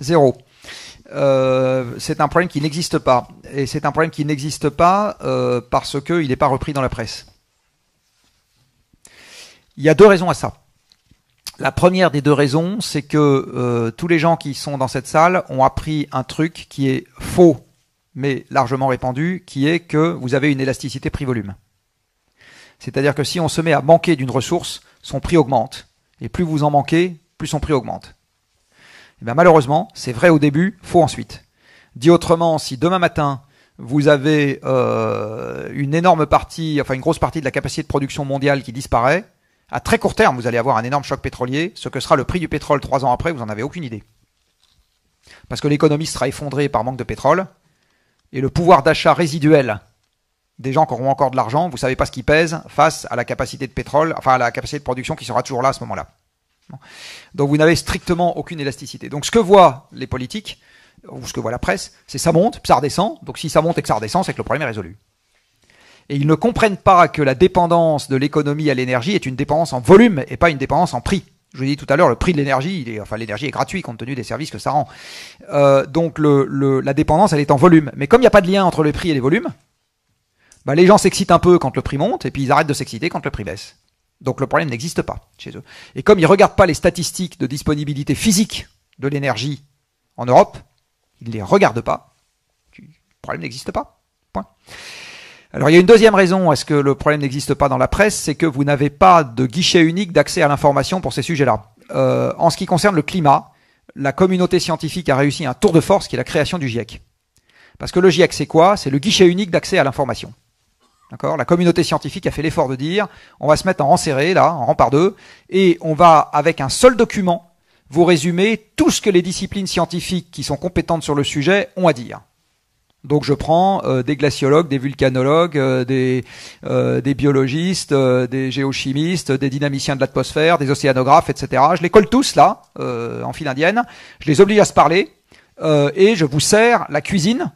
Zéro. Euh, c'est un problème qui n'existe pas. Et c'est un problème qui n'existe pas euh, parce qu'il n'est pas repris dans la presse. Il y a deux raisons à ça. La première des deux raisons, c'est que euh, tous les gens qui sont dans cette salle ont appris un truc qui est faux, mais largement répandu, qui est que vous avez une élasticité prix-volume. C'est-à-dire que si on se met à manquer d'une ressource, son prix augmente. Et plus vous en manquez, plus son prix augmente. Eh ben, malheureusement, c'est vrai au début, faux ensuite. Dit autrement, si demain matin, vous avez euh, une énorme partie, enfin une grosse partie de la capacité de production mondiale qui disparaît, à très court terme, vous allez avoir un énorme choc pétrolier. Ce que sera le prix du pétrole trois ans après, vous n'en avez aucune idée. Parce que l'économie sera effondrée par manque de pétrole, et le pouvoir d'achat résiduel des gens qui auront encore de l'argent, vous savez pas ce qui pèse face à la capacité de pétrole, enfin à la capacité de production qui sera toujours là à ce moment-là. Donc vous n'avez strictement aucune élasticité. Donc ce que voient les politiques, ou ce que voit la presse, c'est ça monte, ça redescend. Donc si ça monte et que ça redescend, c'est que le problème est résolu. Et ils ne comprennent pas que la dépendance de l'économie à l'énergie est une dépendance en volume et pas une dépendance en prix. Je vous ai dit tout à l'heure, le prix de l'énergie, enfin l'énergie est gratuite compte tenu des services que ça rend. Euh, donc la dépendance, elle est en volume. Mais comme il n'y a pas de lien entre le prix et les volumes, bah, les gens s'excitent un peu quand le prix monte et puis ils arrêtent de s'exciter quand le prix baisse. Donc le problème n'existe pas chez eux. Et comme ils ne regardent pas les statistiques de disponibilité physique de l'énergie en Europe, ils ne les regardent pas, le problème n'existe pas. Point. Alors il y a une deuxième raison à ce que le problème n'existe pas dans la presse, c'est que vous n'avez pas de guichet unique d'accès à l'information pour ces sujets-là. Euh, en ce qui concerne le climat, la communauté scientifique a réussi un tour de force qui est la création du GIEC. Parce que le GIEC, c'est quoi C'est le guichet unique d'accès à l'information. D'accord La communauté scientifique a fait l'effort de dire on va se mettre en rang serré, là, en rang par deux, et on va, avec un seul document, vous résumer tout ce que les disciplines scientifiques qui sont compétentes sur le sujet ont à dire. Donc je prends euh, des glaciologues, des vulcanologues, euh, des, euh, des, biologistes, des géochimistes, des dynamiciens de l'atmosphère, des océanographes, etc. Je les colle tous là, en file indienne, je les oblige à se parler, et je vous sers la cuisine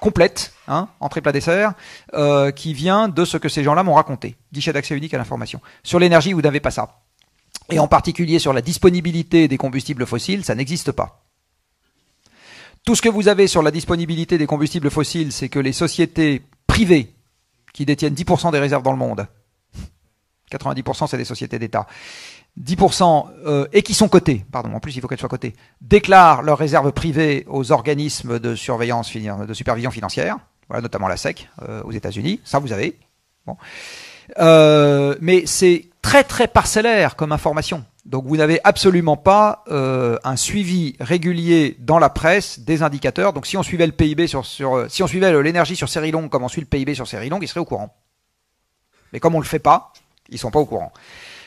complète, hein, entrée plat dessert, euh, qui vient de ce que ces gens-là m'ont raconté. Guichet d'accès unique à l'information. Sur l'énergie, vous n'avez pas ça. Et en particulier sur la disponibilité des combustibles fossiles, ça n'existe pas. Tout ce que vous avez sur la disponibilité des combustibles fossiles, c'est que les sociétés privées, qui détiennent 10% des réserves dans le monde, 90% c'est des sociétés d'État, 10% euh, et qui sont cotés, pardon, en plus il faut qu'elles soient cotées, déclarent leurs réserves privées aux organismes de surveillance, de supervision financière, voilà, notamment la SEC euh, aux États-Unis, ça vous avez. Euh, mais c'est très très parcellaire comme information. Donc vous n'avez absolument pas un suivi régulier dans la presse des indicateurs. Donc si on suivait le PIB sur, si on suivait l'énergie sur série longue comme on suit le PIB sur série longue, ils seraient au courant. Mais comme on ne le fait pas, ils sont pas au courant.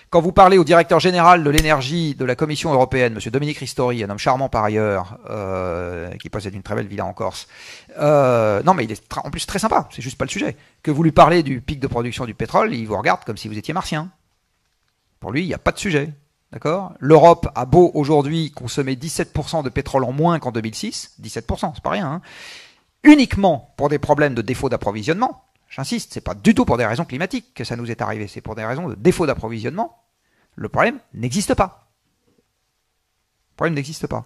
Quand vous parlez au directeur général de l'énergie de la Commission européenne, Monsieur Dominique Ristori, un homme charmant par ailleurs, euh, qui possède une très belle villa en Corse, euh, non mais il est en plus très sympa, c'est juste pas le sujet. Que vous lui parlez du pic de production du pétrole, il vous regarde comme si vous étiez martien. Pour lui, il n'y a pas de sujet. D'accord L'Europe a beau aujourd'hui consommer 17% de pétrole en moins qu'en 2006, 17%, c'est pas rien, hein. uniquement pour des problèmes de défaut d'approvisionnement, J'insiste, c'est pas du tout pour des raisons climatiques que ça nous est arrivé, c'est pour des raisons de défaut d'approvisionnement. Le problème n'existe pas. Le problème n'existe pas.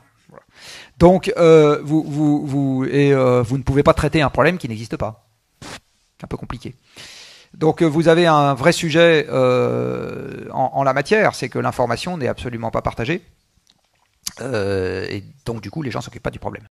Donc euh, vous vous vous et euh, vous ne pouvez pas traiter un problème qui n'existe pas. C'est un peu compliqué. Donc euh, vous avez un vrai sujet en, en, la matière, c'est que l'information n'est absolument pas partagée. et donc du coup les gens s'occupent pas du problème.